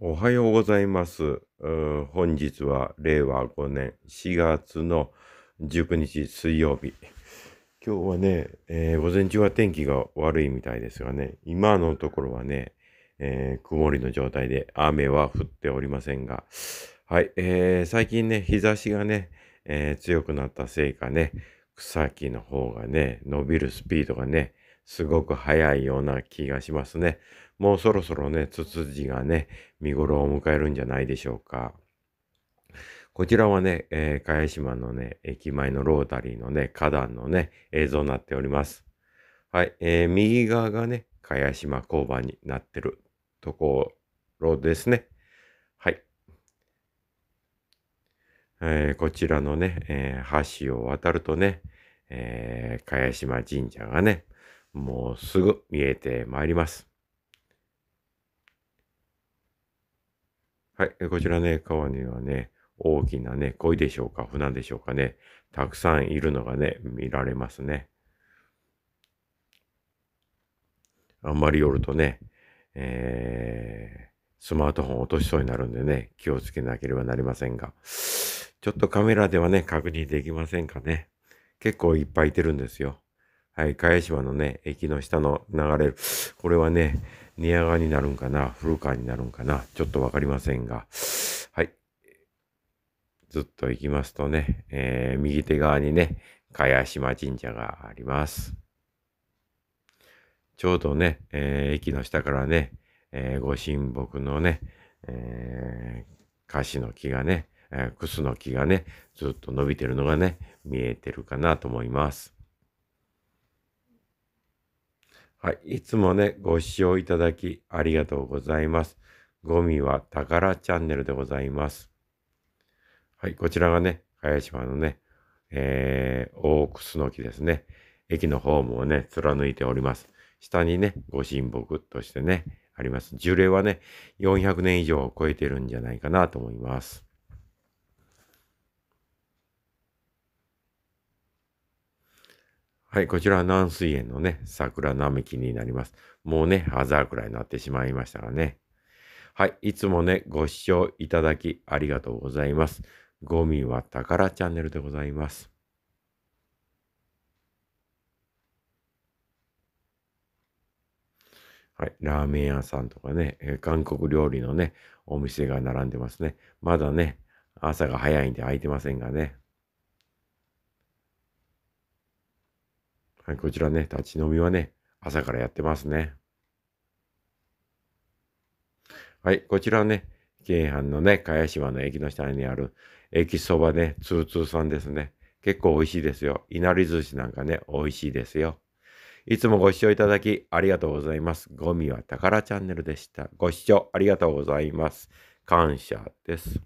おはようございます。本日は令和5年4月の19日水曜日。今日はね、えー、午前中は天気が悪いみたいですがね、今のところはね、えー、曇りの状態で雨は降っておりませんが、はい、えー、最近ね、日差しがね、えー、強くなったせいかね、草木の方がね、伸びるスピードがね、すごく早いような気がしますね。もうそろそろね、ツツジがね、見頃を迎えるんじゃないでしょうか。こちらはね、えー、茅島のね、駅前のロータリーのね、花壇のね、映像になっております。はい、えー、右側がね、茅島工場になってるところですね。はい。えー、こちらのね、えー、橋を渡るとね、えー、茅島神社がね、もうすぐ見えてまいります。はい、こちらね、川にはね、大きなね、鯉でしょうか、船でしょうかね、たくさんいるのがね、見られますね。あんまり寄るとね、えー、スマートフォン落としそうになるんでね、気をつけなければなりませんが、ちょっとカメラではね、確認できませんかね。結構いっぱいいてるんですよ。はい、茅島のね、駅の下の流れる。これはね、寝屋川になるんかな、古川になるんかな、ちょっとわかりませんが、はい。ずっと行きますとね、えー、右手側にね、茅島神社があります。ちょうどね、えー、駅の下からね、えー、ご神木のね、えー、の木がね、えー、クスの木がね、ずっと伸びてるのがね、見えてるかなと思います。はい。いつもね、ご視聴いただきありがとうございます。ゴミは宝チャンネルでございます。はい。こちらがね、茅島のね、えー、大楠の木ですね。駅のホームをね、貫いております。下にね、ご神木としてね、あります。樹齢はね、400年以上を超えてるんじゃないかなと思います。はい、こちらは南水園のね、桜並木になります。もうね、葉桜になってしまいましたがね。はい、いつもね、ご視聴いただきありがとうございます。ゴミは宝チャンネルでございます。はい、ラーメン屋さんとかね、え韓国料理のね、お店が並んでますね。まだね、朝が早いんで空いてませんがね。はい、こちらね、立ち飲みはね、朝からやってますね。はい、こちらね、京阪のね、茅島の駅の下にある、駅そばね、通通さんですね。結構美味しいですよ。いなり寿司なんかね、美味しいですよ。いつもご視聴いただきありがとうございます。ゴミは宝チャンネルでした。ご視聴ありがとうございます。感謝です。